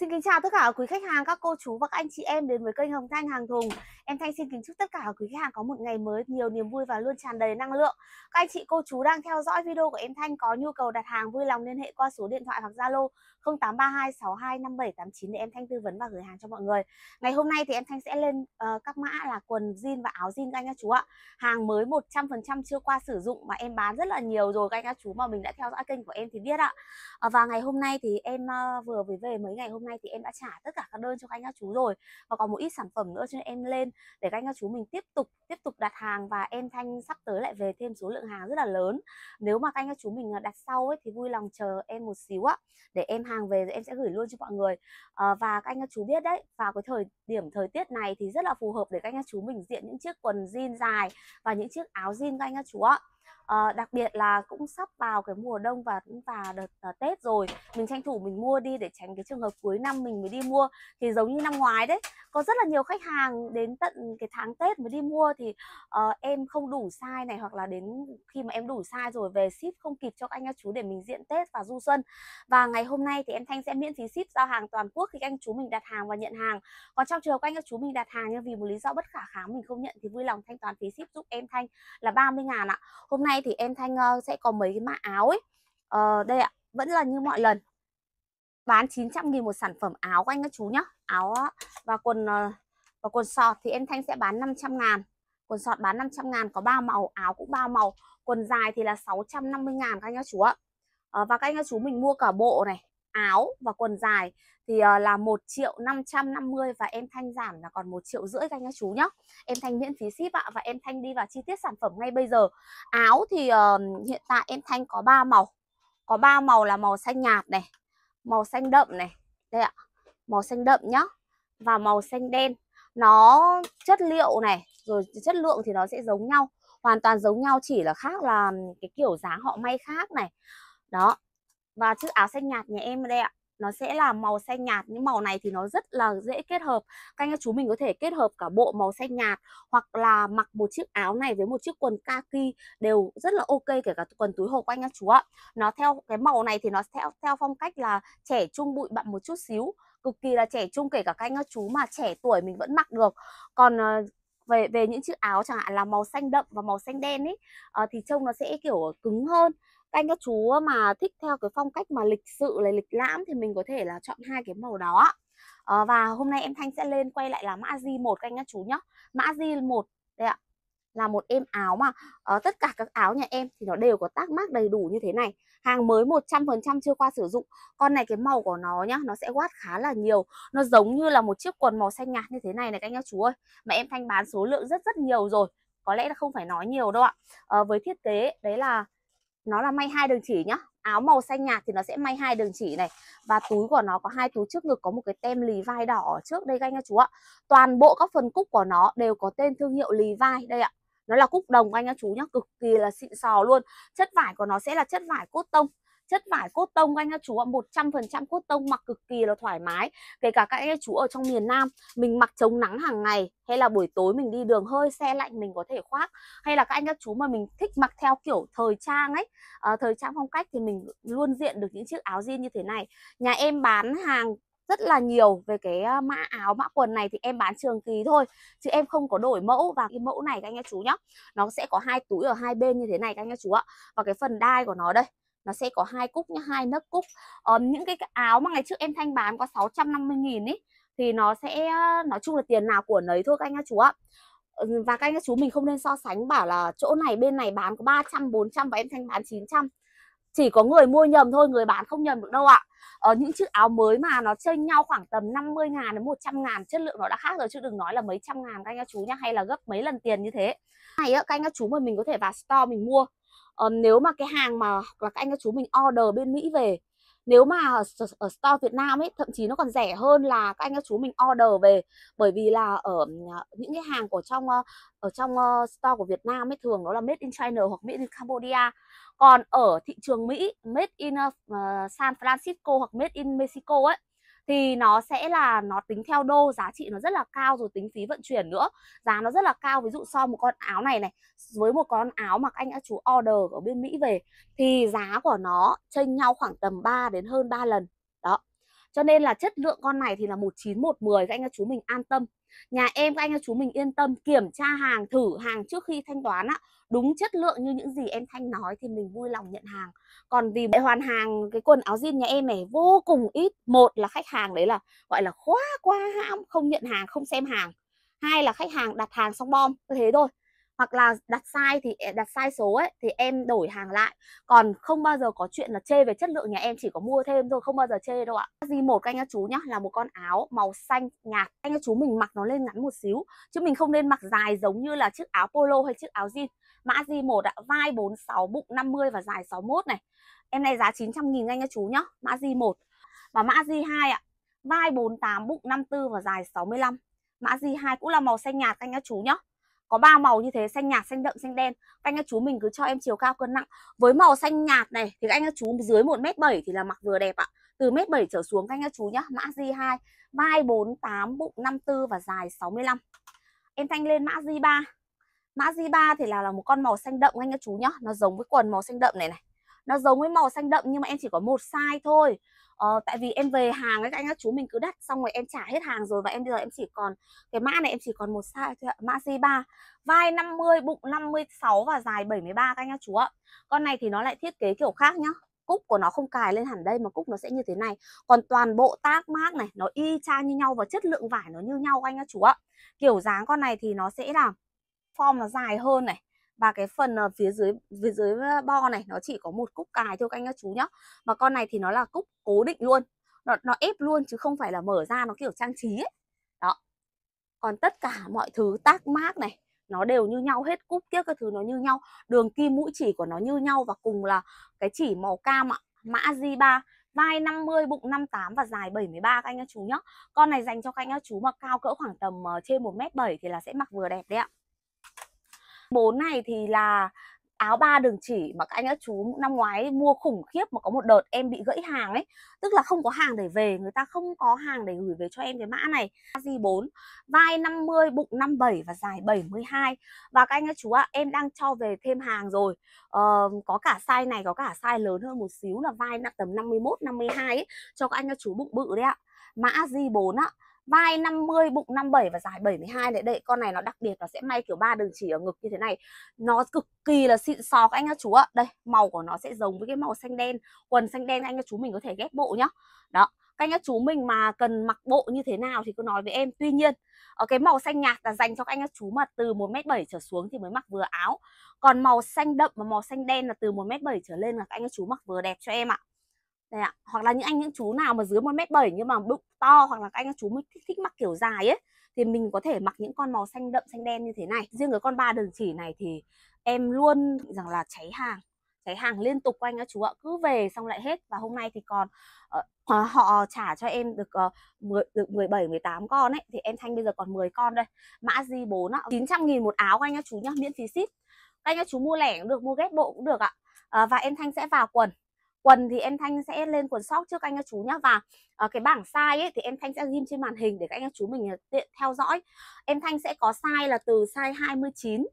Xin kính chào tất cả quý khách hàng, các cô chú và các anh chị em đến với kênh Hồng Thanh Hàng Thùng Em Thanh xin kính chúc tất cả quý khách hàng có một ngày mới nhiều niềm vui và luôn tràn đầy năng lượng. Các anh chị cô chú đang theo dõi video của em Thanh có nhu cầu đặt hàng vui lòng liên hệ qua số điện thoại hoặc Zalo 0832625789 để em Thanh tư vấn và gửi hàng cho mọi người. Ngày hôm nay thì em Thanh sẽ lên uh, các mã là quần jean và áo jean các anh các chú ạ. Hàng mới 100% chưa qua sử dụng mà em bán rất là nhiều rồi các anh các chú mà mình đã theo dõi kênh của em thì biết ạ. Ờ, và ngày hôm nay thì em uh, vừa mới về mấy ngày hôm nay thì em đã trả tất cả các đơn cho các anh các chú rồi và còn một ít sản phẩm nữa cho nên em lên để các anh các chú mình tiếp tục tiếp tục đặt hàng và em Thanh sắp tới lại về thêm số lượng hàng rất là lớn nếu mà các anh các chú mình à, đặt sau ấy thì vui lòng chờ em một xíu á để em hàng về rồi em sẽ gửi luôn cho mọi người à, và các anh các chú biết đấy vào cái thời điểm thời tiết này thì rất là phù hợp để các anh các chú mình diện những chiếc quần jean dài và những chiếc áo jean các anh các chú ạ à, ờ, đặc biệt là cũng sắp vào cái mùa đông và và đợt à, Tết rồi mình tranh thủ mình mua đi để tránh cái trường hợp cuối năm mình mới đi mua thì giống như năm ngoái đấy có rất là nhiều khách hàng đến tận cái tháng Tết mà đi mua thì uh, em không đủ size này hoặc là đến khi mà em đủ size rồi về ship không kịp cho các anh các chú để mình diện Tết và du xuân và ngày hôm nay thì em Thanh sẽ miễn phí ship giao hàng toàn quốc khi các anh chú mình đặt hàng và nhận hàng còn trong trường hợp các anh các chú mình đặt hàng nhưng vì một lý do bất khả kháng mình không nhận thì vui lòng thanh toán phí ship giúp em Thanh là 30 ngàn ạ hôm nay thì em Thanh uh, sẽ có mấy cái mã áo ấy uh, đây ạ vẫn là như mọi lần bán 900 nghìn một sản phẩm áo của anh các chú nhá áo ờ, và quần ờ, và quần sọt thì em Thanh sẽ bán 500 ngàn quần sọt bán 500 ngàn có 3 màu áo cũng 3 màu quần dài thì là 650 ngàn các anh các chú ạ ờ, và các anh các chú mình mua cả bộ này áo và quần dài thì là 1 triệu 550 và em Thanh giảm là còn 1 triệu rưỡi các anh các chú nhá. Em Thanh miễn phí ship ạ và em Thanh đi vào chi tiết sản phẩm ngay bây giờ. Áo thì hiện tại em Thanh có 3 màu. Có 3 màu là màu xanh nhạt này, màu xanh đậm này đây ạ màu xanh đậm nhá và màu xanh đen nó chất liệu này rồi chất lượng thì nó sẽ giống nhau hoàn toàn giống nhau chỉ là khác là cái kiểu dáng họ may khác này đó và chiếc áo xanh nhạt nhà em đây ạ nó sẽ là màu xanh nhạt những màu này thì nó rất là dễ kết hợp các anh các chú mình có thể kết hợp cả bộ màu xanh nhạt hoặc là mặc một chiếc áo này với một chiếc quần kaki đều rất là ok kể cả quần túi hộp các anh các chú ạ nó theo cái màu này thì nó theo theo phong cách là trẻ trung bụi bặm một chút xíu cực kỳ là trẻ trung kể cả các anh các chú mà trẻ tuổi mình vẫn mặc được còn ờ, về về những chiếc áo chẳng hạn là màu xanh đậm và màu xanh đen ấy à, ờ, thì trông nó sẽ kiểu cứng hơn các anh các chú mà thích theo cái phong cách mà lịch sự là lịch lãm thì mình có thể là chọn hai cái màu đó à, và hôm nay em Thanh sẽ lên quay lại là mã di một các anh các chú nhá mã di một đây ạ là một em áo mà à, tất cả các áo nhà em thì nó đều có tác mác đầy đủ như thế này hàng mới 100% chưa qua sử dụng con này cái màu của nó nhá nó sẽ quát khá là nhiều nó giống như là một chiếc quần màu xanh nhạt như thế này này các anh các chú ơi mà em thanh bán số lượng rất rất nhiều rồi có lẽ là không phải nói nhiều đâu ạ à, với thiết kế đấy là nó là may hai đường chỉ nhá áo màu xanh nhạt thì nó sẽ may hai đường chỉ này và túi của nó có hai túi trước ngực có một cái tem lì vai đỏ ở trước đây các anh các chú ạ toàn bộ các phần cúc của nó đều có tên thương hiệu lì vai đây ạ nó là cúc đồng anh các chú nhá cực kỳ là xịn sò luôn chất vải của nó sẽ là chất vải cốt tông chất vải cốt tông anh các chú ạ một 100% cốt tông mặc cực kỳ là thoải mái kể cả các anh các chú ở trong miền Nam mình mặc chống nắng hàng ngày hay là buổi tối mình đi đường hơi xe lạnh mình có thể khoác hay là các anh các chú mà mình thích mặc theo kiểu thời trang ấy à, thời trang phong cách thì mình luôn diện được những chiếc áo jean như thế này nhà em bán hàng rất là nhiều về cái mã áo mã quần này thì em bán trường kỳ thôi chứ em không có đổi mẫu và cái mẫu này các anh em chú nhá nó sẽ có hai túi ở hai bên như thế này các anh em chú ạ và cái phần đai của nó đây nó sẽ có hai cúc nhá hai nấc cúc ờ, những cái áo mà ngày trước em thanh bán có 650 nghìn ý thì nó sẽ nói chung là tiền nào của nấy thôi các anh em chú ạ và các anh các chú mình không nên so sánh bảo là chỗ này bên này bán có 300 400 và em thanh bán 900 chỉ có người mua nhầm thôi người bán không nhầm được đâu ạ ở ờ, những chiếc áo mới mà nó chênh nhau khoảng tầm 50 ngàn đến một trăm ngàn chất lượng nó đã khác rồi chứ đừng nói là mấy trăm ngàn các anh các chú nhá hay là gấp mấy lần tiền như thế này á, các anh các chú mà mình có thể vào store mình mua ờ, nếu mà cái hàng mà là các anh các chú mình order bên Mỹ về nếu mà ở, ở store Việt Nam ấy thậm chí nó còn rẻ hơn là các anh các chú mình order về bởi vì là ở ờ, những cái hàng của trong ờ, ở trong ờ, store của Việt Nam ấy thường đó là made in China hoặc made in Cambodia còn ở thị trường Mỹ made in uh, San Francisco hoặc made in Mexico ấy thì nó sẽ là nó tính theo đô giá trị nó rất là cao rồi tính phí vận chuyển nữa giá nó rất là cao ví dụ so một con áo này này với một con áo mà các anh đã chú order ở bên Mỹ về thì giá của nó chênh nhau khoảng tầm 3 đến hơn 3 lần cho nên là chất lượng con này thì là 19110 các anh các chú mình an tâm. Nhà em các anh các chú mình yên tâm kiểm tra hàng, thử hàng trước khi thanh toán á, đúng chất lượng như những gì em Thanh nói thì mình vui lòng nhận hàng. Còn vì hoàn hàng cái quần áo jean nhà em này vô cùng ít. Một là khách hàng đấy là gọi là quá quá hãm, không nhận hàng, không xem hàng. Hai là khách hàng đặt hàng xong bom, thế thôi hoặc là đặt sai thì ờ, đặt sai số ấy thì em đổi hàng lại còn không bao giờ có chuyện là chê về chất lượng nhà em chỉ có mua thêm thôi không bao giờ chê đâu ạ di một các anh chú nhá là một con áo màu xanh nhạt anh chú mình mặc nó lên ngắn một xíu chứ mình không nên mặc dài giống như là chiếc áo polo hay chiếc áo jean mã di một ạ vai 46 bụng 50 và dài 61 này em này giá 900 nghìn anh chú nhá mã di một và mã di hai ạ vai 48 bụng 54 và dài 65 mã di hai cũng là màu xanh nhạt anh chú nhá có ba màu như thế xanh nhạt xanh đậm xanh đen các anh các chú mình cứ cho em chiều cao cân nặng với màu xanh nhạt này thì các anh các chú dưới một m bảy thì là mặc vừa đẹp ạ từ mét 7 trở xuống các anh các chú nhá mã J2 vai 48 bụng 54 và dài 65 em thanh lên mã J3 mã J3 thì là là một con màu xanh đậm các anh các chú nhá nó giống với quần màu xanh đậm này này nó giống với màu xanh đậm nhưng mà em chỉ có một size thôi ờ, tại vì em về hàng ấy các anh các chú mình cứ đặt xong rồi em trả hết hàng rồi và em bây giờ em chỉ còn cái mã này em chỉ còn một size thôi ạ mã C3 vai 50 bụng 56 và dài 73 các anh các chú ạ con này thì nó lại thiết kế kiểu khác nhá cúc của nó không cài lên hẳn đây mà cúc nó sẽ như thế này còn toàn bộ tác mát này nó y chang như nhau và chất lượng vải nó như nhau các anh các chú ạ kiểu dáng con này thì nó sẽ là form nó dài hơn này và cái phần ờ, phía dưới phía dưới ờ, bo này nó chỉ có một cúc cài thôi các anh các chú nhá mà con này thì nó là cúc cố định luôn nó, nó ép luôn chứ không phải là mở ra nó kiểu trang trí ấy đó còn tất cả mọi thứ tác mác này nó đều như nhau hết cúc kia các thứ nó như nhau đường kim mũi chỉ của nó như nhau và cùng là cái chỉ màu cam ạ mã J3 vai 50 bụng 58 và dài 73 các anh các chú nhá con này dành cho các anh các chú mà cao cỡ khoảng tầm ờ, trên 1m7 thì là sẽ mặc vừa đẹp đấy ạ 4 này thì là áo ba đường chỉ mà các anh các chú năm ngoái mua khủng khiếp mà có một đợt em bị gãy hàng ấy tức là không có hàng để về người ta không có hàng để gửi về cho em cái mã này di 4 vai 50 bụng 57 và dài 72 và các anh các chú ạ à, em đang cho về thêm hàng rồi ờ, có cả size này có cả size lớn hơn một xíu là vai tầm 51 52 ấy, cho các anh các chú bụng bự đấy ạ mã di 4 ạ vai 50 bụng 57 và dài 72 đấy đây con này nó đặc biệt nó sẽ may kiểu ba đường chỉ ở ngực như thế này nó cực kỳ là xịn sò các anh các chú ạ đây màu của nó sẽ giống với cái màu xanh đen quần xanh đen anh các chú mình có thể ghép bộ nhá đó các anh các chú mình mà cần mặc bộ như thế nào thì cứ nói với em tuy nhiên ở ờ, cái màu xanh nhạt là dành cho các anh các chú mà từ 1m7 trở xuống thì mới mặc vừa áo còn màu xanh đậm và màu xanh đen là từ 1m7 trở lên là các anh các chú mặc vừa đẹp cho em ạ đây ạ. Hoặc là những anh những chú nào mà dưới 1m7 nhưng mà bụng to hoặc là các anh các chú thích, thích mặc kiểu dài ấy thì mình có thể mặc những con màu xanh đậm xanh đen như thế này. Riêng cái con ba đường chỉ này thì em luôn rằng là cháy hàng cháy hàng liên tục anh các chú ạ cứ về xong lại hết và hôm nay thì còn uh, họ trả cho em được uh, ờ, 10 được 17 18 con ấy thì em thanh bây giờ còn 10 con đây mã J4 ạ 900 nghìn một áo anh các chú nhá miễn phí ship các anh các chú mua lẻ cũng được mua ghép bộ cũng được ạ uh, và em thanh sẽ vào quần quần thì em thanh sẽ lên quần sóc trước anh các chú nhá và uh, cái bảng size ấy thì em thanh sẽ ghim trên màn hình để các anh các chú mình ờ, tiện theo dõi em thanh sẽ có size là từ size 29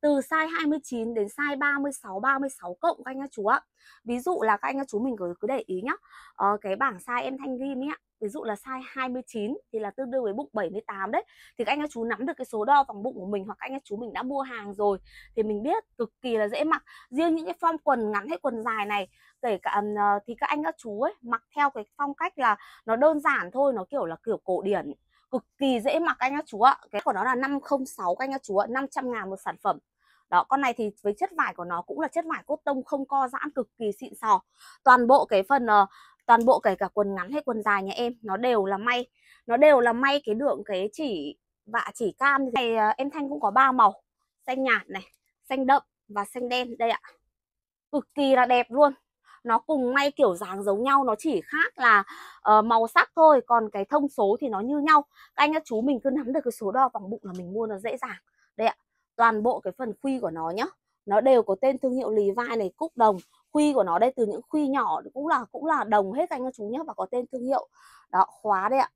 từ size 29 đến size 36 36 cộng các anh các chú ạ. Ví dụ là các anh các chú mình cứ cứ để ý nhá. Ờ, cái bảng size em thanh ghim ấy ạ ví dụ là size 29 thì là tương đương với bụng 78 đấy thì các anh các chú nắm được cái số đo vòng bụng của mình hoặc các anh các chú mình đã mua hàng rồi thì mình biết cực kỳ là dễ mặc riêng những cái form quần ngắn hay quần dài này kể cả ờ, thì các anh các chú ấy mặc theo cái phong cách là nó đơn giản thôi nó kiểu là kiểu cổ điển cực kỳ dễ mặc anh các chú ạ cái của nó là 506 các anh các chú ạ 500 ngàn một sản phẩm đó con này thì với chất vải của nó cũng là chất vải cốt tông không co giãn cực kỳ xịn sò toàn bộ cái phần uh, toàn bộ kể cả quần ngắn hay quần dài nhà em nó đều là may nó đều là may cái đường cái chỉ vạ chỉ cam này à, em thanh cũng có ba màu xanh nhạt này xanh đậm và xanh đen đây ạ cực kỳ là đẹp luôn nó cùng may kiểu dáng giống nhau nó chỉ khác là uh, màu sắc thôi còn cái thông số thì nó như nhau các anh các chú mình cứ nắm được cái số đo vòng bụng là mình mua nó dễ dàng đây ạ toàn bộ cái phần khuy của nó nhá nó đều có tên thương hiệu lì vai này cúc đồng khuy của nó đây từ những khuy nhỏ cũng là cũng là đồng hết anh các chú nhé và có tên thương hiệu đó khóa đây ạ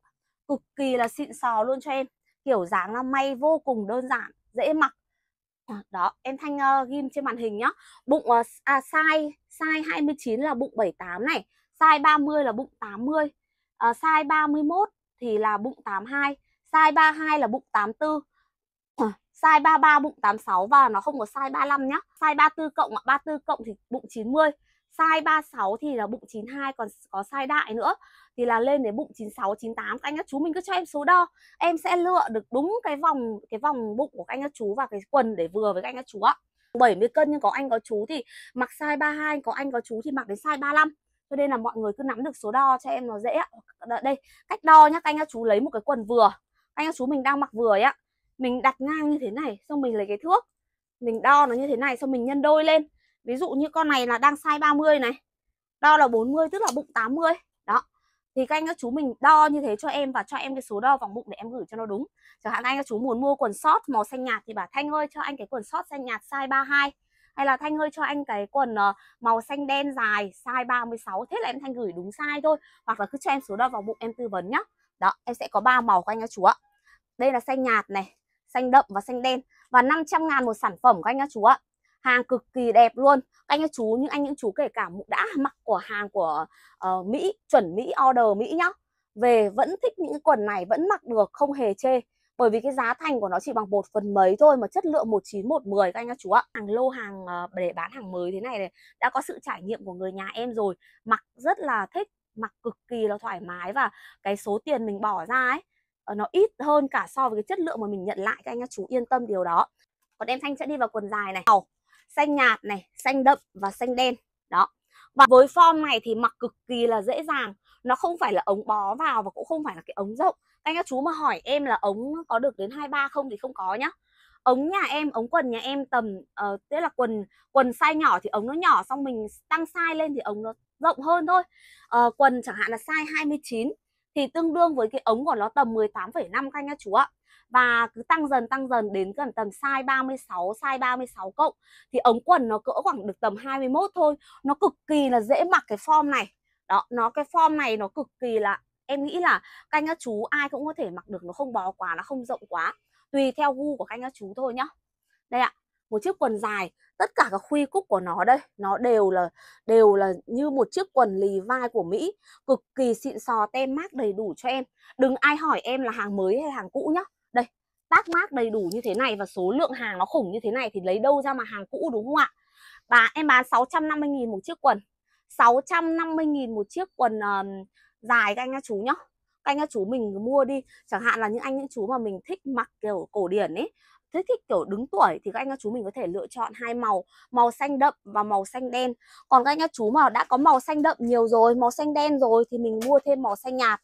cực kỳ là xịn sò luôn cho em kiểu dáng là may vô cùng đơn giản dễ mặc à, đó em thanh uh, ghim trên màn hình nhá bụng uh, à, size size 29 là bụng 78 này size 30 là bụng 80 uh, ờ, size 31 thì là bụng 82 size 32 là bụng 84 uh, size 33 bụng 86 và nó không có size 35 nhá. Size 34 cộng ạ, 34 cộng thì bụng 90. Size 36 thì là bụng 92 còn có size đại nữa thì là lên đến bụng 96 98 các anh các chú mình cứ cho em số đo. Em sẽ lựa được đúng cái vòng cái vòng bụng của các anh các chú và cái quần để vừa với các anh các chú ạ. 70 cân nhưng có anh có chú thì mặc size 32, có anh có chú thì mặc đến size 35 cho nên là mọi người cứ nắm được số đo cho em nó dễ ạ đây cách đo nhá các anh các chú lấy một cái quần vừa các anh các chú mình đang mặc vừa ấy ạ mình đặt ngang như thế này xong mình lấy cái thước mình đo nó như thế này xong mình nhân đôi lên ví dụ như con này là đang size 30 này đo là 40 tức là bụng 80 đó thì các anh các chú mình đo như thế cho em và cho em cái số đo vòng bụng để em gửi cho nó đúng chẳng hạn anh các chú muốn mua quần sót màu xanh nhạt thì bảo thanh ơi cho anh cái quần sót xanh nhạt size 32 hay là Thanh ơi cho anh cái quần ờ, màu xanh đen dài size 36 thế là em Thanh gửi đúng size thôi hoặc là cứ cho em số đo vào bụng em tư vấn nhá đó em sẽ có ba màu của anh các chú ạ đây là xanh nhạt này xanh đậm và xanh đen và 500 ngàn một sản phẩm các anh các chú ạ hàng cực kỳ đẹp luôn các anh các chú những anh những chú kể cả đã mặc của hàng của uh, Mỹ chuẩn Mỹ order Mỹ nhá về vẫn thích những quần này vẫn mặc được không hề chê bởi vì cái giá thành của nó chỉ bằng một phần mấy thôi mà chất lượng 19110 các anh các chú ạ hàng lô hàng ờ, để bán hàng mới thế này này đã có sự trải nghiệm của người nhà em rồi mặc rất là thích mặc cực kỳ là thoải mái và cái số tiền mình bỏ ra ấy Ờ, nó ít hơn cả so với cái chất lượng mà mình nhận lại các anh các chú yên tâm điều đó còn em Thanh sẽ đi vào quần dài này màu xanh nhạt này xanh đậm và xanh đen đó và với form này thì mặc cực kỳ là dễ dàng nó không phải là ống bó vào và cũng không phải là cái ống rộng các anh các chú mà hỏi em là ống có được đến hai ba không thì không có nhá ống nhà em ống quần nhà em tầm uh, tức là quần quần size nhỏ thì ống nó nhỏ xong mình tăng size lên thì ống nó rộng hơn thôi uh, quần chẳng hạn là size 29 thì tương đương với cái ống của nó tầm 18,5 các anh các chú ạ và cứ tăng dần tăng dần đến gần tầm size 36, size 36 cộng thì ống quần nó cỡ khoảng được tầm 21 thôi. Nó cực kỳ là dễ mặc cái form này. Đó, nó cái form này nó cực kỳ là em nghĩ là các anh các chú ai cũng có thể mặc được nó không bó quá, nó không rộng quá. Tùy theo gu của các anh các chú thôi nhá. Đây ạ một chiếc quần dài tất cả các khuy cúc của nó đây nó đều là đều là như một chiếc quần lì vai của Mỹ cực kỳ xịn sò tem mát đầy đủ cho em đừng ai hỏi em là hàng mới hay hàng cũ nhá đây tác mát đầy đủ như thế này và số lượng hàng nó khủng như thế này thì lấy đâu ra mà hàng cũ đúng không ạ và em bán 650.000 một chiếc quần 650.000 một chiếc quần uh, dài các anh các chú nhá các anh các chú mình mua đi chẳng hạn là những anh những chú mà mình thích mặc kiểu cổ điển ấy thích thích kiểu đứng tuổi thì các anh các chú mình có thể lựa chọn hai màu màu xanh đậm và màu xanh đen còn các anh các chú mà đã có màu xanh đậm nhiều rồi màu xanh đen rồi thì mình mua thêm màu xanh nhạt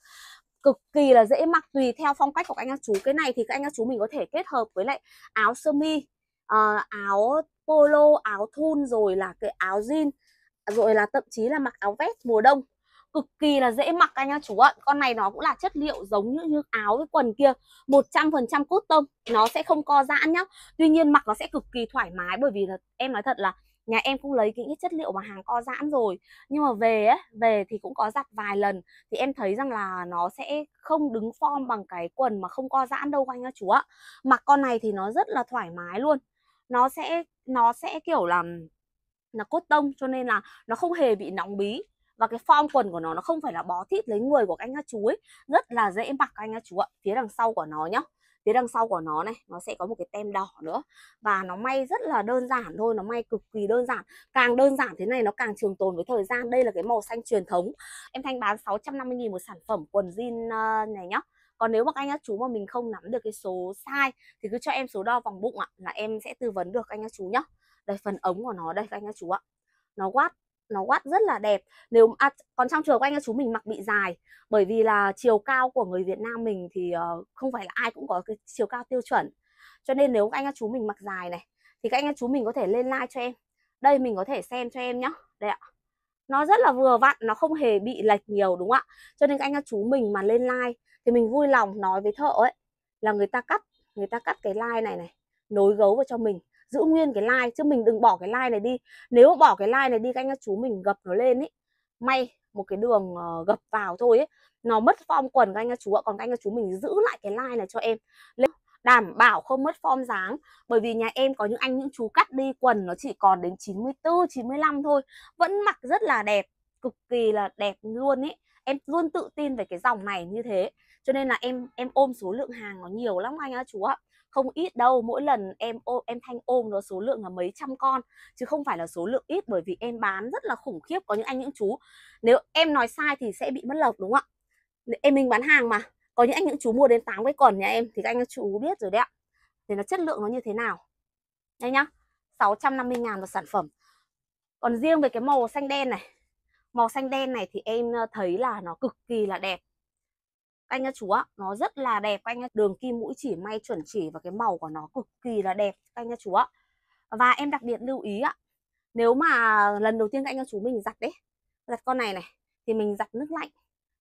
cực kỳ là dễ mặc tùy theo phong cách của các anh các chú cái này thì các anh các chú mình có thể kết hợp với lại áo sơ mi uh, áo polo áo thun rồi là cái áo jean rồi là thậm chí là mặc áo vest mùa đông cực kỳ là dễ mặc anh nhá chú ạ con này nó cũng là chất liệu giống như, như áo với quần kia 100% cốt tông nó sẽ không co giãn nhá tuy nhiên mặc nó sẽ cực kỳ thoải mái bởi vì là em nói thật là nhà em cũng lấy những cái chất liệu mà hàng co giãn rồi nhưng mà về ấy, về thì cũng có giặt vài lần thì em thấy rằng là nó sẽ không đứng form bằng cái quần mà không co giãn đâu anh nhá chú ạ mặc con này thì nó rất là thoải mái luôn nó sẽ nó sẽ kiểu là là cốt tông cho nên là nó không hề bị nóng bí và cái form quần của nó nó không phải là bó thít lấy người của anh các chú ấy rất là dễ mặc anh các chú ạ phía đằng sau của nó nhá phía đằng sau của nó này nó sẽ có một cái tem đỏ nữa và nó may rất là đơn giản thôi nó may cực kỳ đơn giản càng đơn giản thế này nó càng trường tồn với thời gian đây là cái màu xanh truyền thống em thanh bán 650.000 một sản phẩm quần jean ờ, này nhá còn nếu mà anh các chú mà mình không nắm được cái số size thì cứ cho em số đo vòng bụng ạ là em sẽ tư vấn được anh các chú nhá đây phần ống của nó đây các anh các chú ạ nó quát nó quát rất là đẹp nếu à, còn trong trường của anh chú mình mặc bị dài bởi vì là chiều cao của người Việt Nam mình thì uh, không phải là ai cũng có cái chiều cao tiêu chuẩn cho nên nếu anh chú mình mặc dài này thì các anh chú mình có thể lên like cho em đây mình có thể xem cho em nhá. đây ạ nó rất là vừa vặn nó không hề bị lệch nhiều đúng không ạ cho nên các anh chú mình mà lên like thì mình vui lòng nói với thợ ấy là người ta cắt người ta cắt cái like này này nối gấu vào cho mình giữ nguyên cái like chứ mình đừng bỏ cái like này đi nếu bỏ cái like này đi các anh các chú mình gập nó lên ấy may một cái đường uh, gập vào thôi ấy nó mất form quần các anh các chú ạ còn các anh các chú mình giữ lại cái like này cho em lên đảm bảo không mất form dáng bởi vì nhà em có những anh những chú cắt đi quần nó chỉ còn đến 94 95 thôi vẫn mặc rất là đẹp cực kỳ là đẹp luôn ấy em luôn tự tin về cái dòng này như thế cho nên là em em ôm số lượng hàng nó nhiều lắm anh các chú ạ không ít đâu mỗi lần em ôm em thanh ôm nó số lượng là mấy trăm con chứ không phải là số lượng ít bởi vì em bán rất là khủng khiếp có những anh những chú nếu em nói sai thì sẽ bị mất lộc đúng không ạ em mình bán hàng mà có những anh những chú mua đến 8 cái quần nhà em thì các anh chú biết rồi đấy ạ thì nó chất lượng nó như thế nào đây nhá 650 ngàn một sản phẩm còn riêng về cái màu xanh đen này màu xanh đen này thì em ờ, thấy là nó cực kỳ là đẹp anh các chú ạ nó rất là đẹp các anh đường kim mũi chỉ may chuẩn chỉ và cái màu của nó cực kỳ là đẹp anh các chú ạ và em đặc biệt lưu ý ạ nếu mà lần đầu tiên anh các chú mình giặt đấy giặt con này này thì mình giặt nước lạnh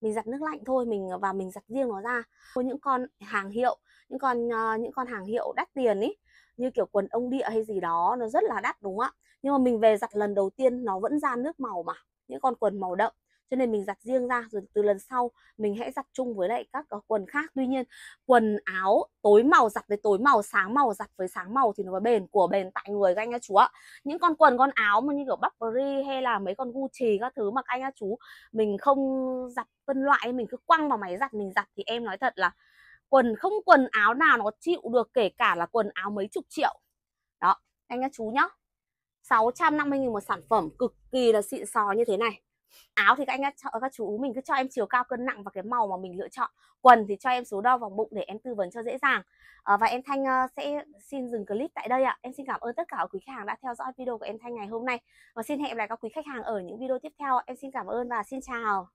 mình giặt nước lạnh thôi mình và mình giặt riêng nó ra với những con hàng hiệu những con ờ, những con hàng hiệu đắt tiền ấy như kiểu quần ông địa hay gì đó nó rất là đắt đúng không ạ nhưng mà mình về giặt lần đầu tiên nó vẫn ra nước màu mà những con quần màu đậm cho nên mình giặt riêng ra rồi từ lần sau mình hãy giặt chung với lại các quần khác tuy nhiên quần áo tối màu giặt với tối màu sáng màu giặt với sáng màu thì nó mới bền của bền tại người các anh các chú ạ những con quần con áo mà như kiểu Burberry hay là mấy con Gucci các thứ mà các anh các chú mình không giặt phân loại mình cứ quăng vào máy giặt mình giặt thì em nói thật là quần không quần áo nào nó chịu được kể cả là quần áo mấy chục triệu đó anh các chú nhá 650 nghìn một sản phẩm cực kỳ là xịn xò như thế này áo thì các anh các, các chú mình cứ cho em chiều cao cân nặng và cái màu mà mình lựa chọn quần thì cho em số đo vòng bụng để em tư vấn cho dễ dàng à, và em Thanh uh, sẽ xin dừng clip tại đây ạ em xin cảm ơn tất cả quý khách hàng đã theo dõi video của em Thanh ngày hôm nay và xin hẹn lại các quý khách hàng ở những video tiếp theo em xin cảm ơn và xin chào